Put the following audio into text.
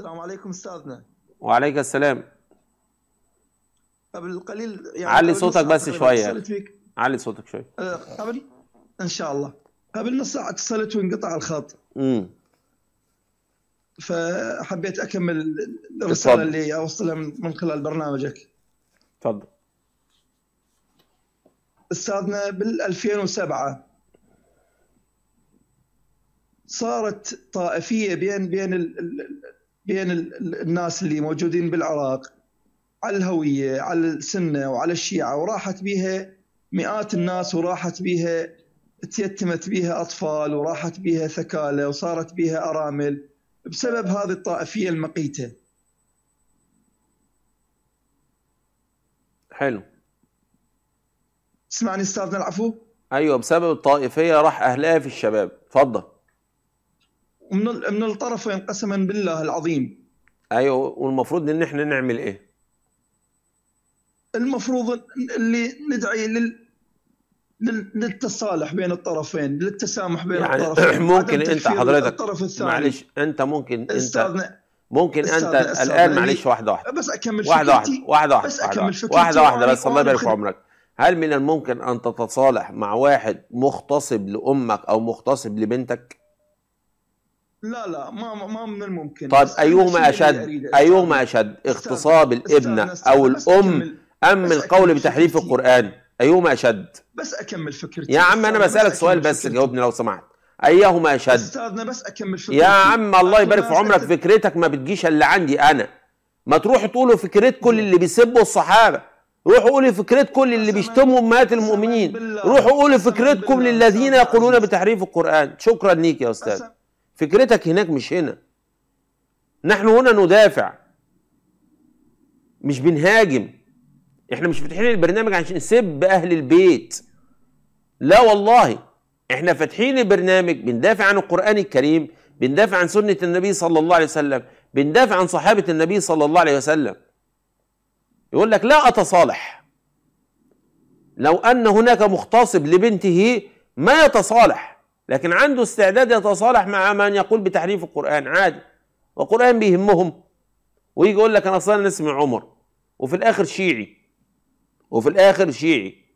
السلام عليكم استاذنا وعليك السلام قبل قليل يعني علي صوتك بس شويه علي صوتك شويه أه، قبل ان شاء الله قبل نص ساعه اتصلت وانقطع الخط امم فحبيت اكمل الرساله اللي اوصلها من خلال برنامجك تفضل استاذنا بال 2007 صارت طائفيه بين بين بين الناس اللي موجودين بالعراق على الهويه على السنه وعلى الشيعه وراحت بها مئات الناس وراحت بها تيتمت بها اطفال وراحت بها ثكاله وصارت بها ارامل بسبب هذه الطائفيه المقيته. حلو. اسمعني استاذنا العفو؟ ايوه بسبب الطائفيه راح اهلها في الشباب، تفضل. ومن من الطرفين قسما بالله العظيم ايوه والمفروض ان احنا نعمل ايه المفروض اللي ندعي لل للتصالح بين الطرفين للتسامح بين يعني الطرفين ممكن انت حضرتك الطرف الثاني معلش انت ممكن انت ممكن انت الان معلش واحده واحده بس اكمل واحده واحده واحده واحده بس اكمل واحده واحده, واحدة بس الله يبارك في عمرك هل من الممكن ان تتصالح مع واحد مغتصب لامك او مغتصب لبنتك لا لا ما ما من الممكن طيب ايهما اشد ايهما اشد اغتصاب الابنه او الام ام القول بتحريف القران ايهما اشد بس اكمل فكرتي يا عم انا بسالك سؤال بس جاوبني لو سمحت ايهما اشد استاذنا بس اكمل فكرتي يا عم الله يبارك في عمرك فكرتك ما بتجيش الا عندي انا ما تروحوا تقولوا فكرتكم اللي بيسبوا الصحابه روحوا قولوا فكرتكم للي بيشتموا امهات المؤمنين روحوا قولوا فكرتكم للذين يقولون بتحريف القران شكرا ليك يا استاذ فكرتك هناك مش هنا نحن هنا ندافع مش بنهاجم احنا مش فاتحين البرنامج عشان نسب اهل البيت لا والله احنا فاتحين البرنامج بندافع عن القرآن الكريم بندافع عن سنة النبي صلى الله عليه وسلم بندافع عن صحابة النبي صلى الله عليه وسلم يقول لك لا أتصالح لو أن هناك مغتصب لبنته ما يتصالح لكن عنده استعداد يتصالح مع من يقول بتحريف القرآن عادي والقرآن بيهمهم ويجي يقول لك أنا أصلا اسمي عمر وفي الآخر شيعي وفي الآخر شيعي